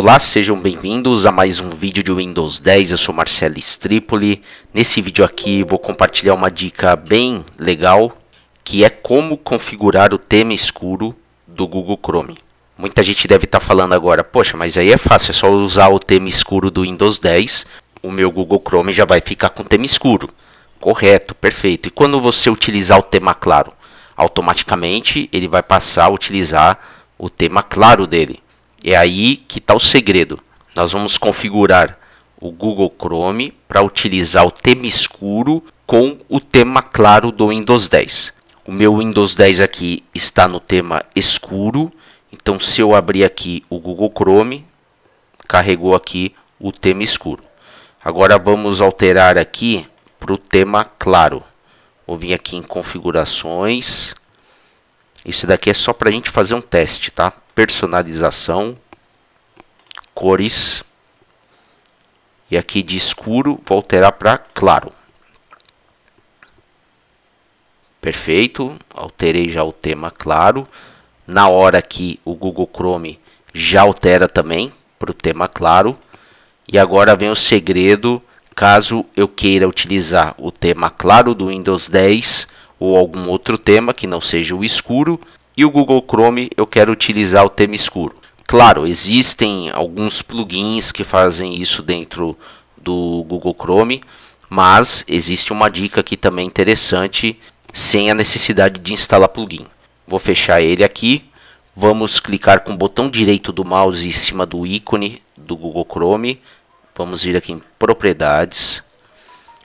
Olá, sejam bem-vindos a mais um vídeo de Windows 10, eu sou Marcelo Stripoli. Nesse vídeo aqui vou compartilhar uma dica bem legal, que é como configurar o tema escuro do Google Chrome. Muita gente deve estar tá falando agora, poxa, mas aí é fácil, é só usar o tema escuro do Windows 10, o meu Google Chrome já vai ficar com tema escuro. Correto, perfeito. E quando você utilizar o tema claro? Automaticamente ele vai passar a utilizar o tema claro dele. É aí que está o segredo. Nós vamos configurar o Google Chrome para utilizar o tema escuro com o tema claro do Windows 10. O meu Windows 10 aqui está no tema escuro, então se eu abrir aqui o Google Chrome, carregou aqui o tema escuro. Agora vamos alterar aqui para o tema claro. Vou vir aqui em configurações. Isso daqui é só para a gente fazer um teste, tá? personalização, cores, e aqui de escuro vou alterar para claro. Perfeito, alterei já o tema claro. Na hora que o Google Chrome já altera também para o tema claro. E agora vem o segredo, caso eu queira utilizar o tema claro do Windows 10 ou algum outro tema que não seja o escuro, e o Google Chrome eu quero utilizar o tema escuro. Claro, existem alguns plugins que fazem isso dentro do Google Chrome, mas existe uma dica aqui também interessante sem a necessidade de instalar plugin. Vou fechar ele aqui. Vamos clicar com o botão direito do mouse em cima do ícone do Google Chrome. Vamos vir aqui em propriedades.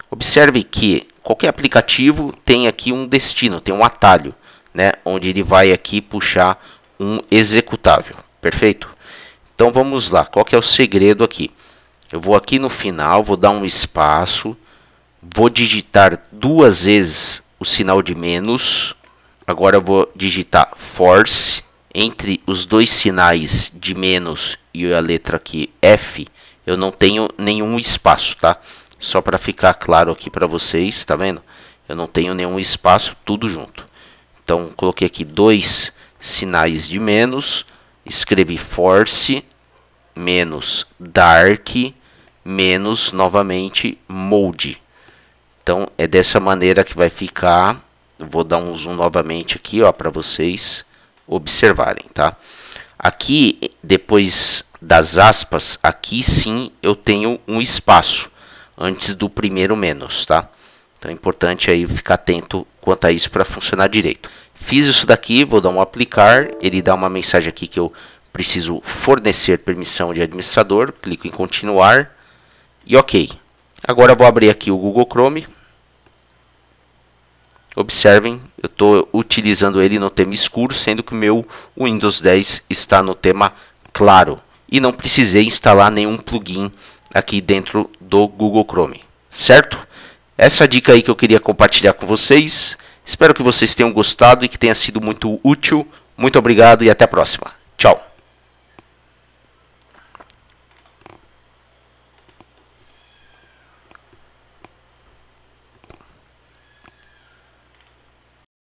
Observe que qualquer aplicativo tem aqui um destino, tem um atalho né, onde ele vai aqui puxar um executável, perfeito? Então vamos lá, qual que é o segredo aqui? Eu vou aqui no final, vou dar um espaço, vou digitar duas vezes o sinal de menos, agora eu vou digitar force, entre os dois sinais de menos e a letra aqui F, eu não tenho nenhum espaço, tá? Só para ficar claro aqui para vocês, tá vendo? Eu não tenho nenhum espaço, tudo junto. Então coloquei aqui dois sinais de menos, escrevi force menos dark menos novamente mode. Então é dessa maneira que vai ficar. Vou dar um zoom novamente aqui, ó, para vocês observarem, tá? Aqui depois das aspas, aqui sim eu tenho um espaço antes do primeiro menos, tá? Então é importante aí ficar atento quanto a isso para funcionar direito. Fiz isso daqui, vou dar um aplicar, ele dá uma mensagem aqui que eu preciso fornecer permissão de administrador, clico em continuar e ok. Agora vou abrir aqui o Google Chrome. Observem, eu estou utilizando ele no tema escuro, sendo que o meu Windows 10 está no tema claro. E não precisei instalar nenhum plugin aqui dentro do Google Chrome, certo? Essa é dica aí que eu queria compartilhar com vocês. Espero que vocês tenham gostado e que tenha sido muito útil. Muito obrigado e até a próxima. Tchau.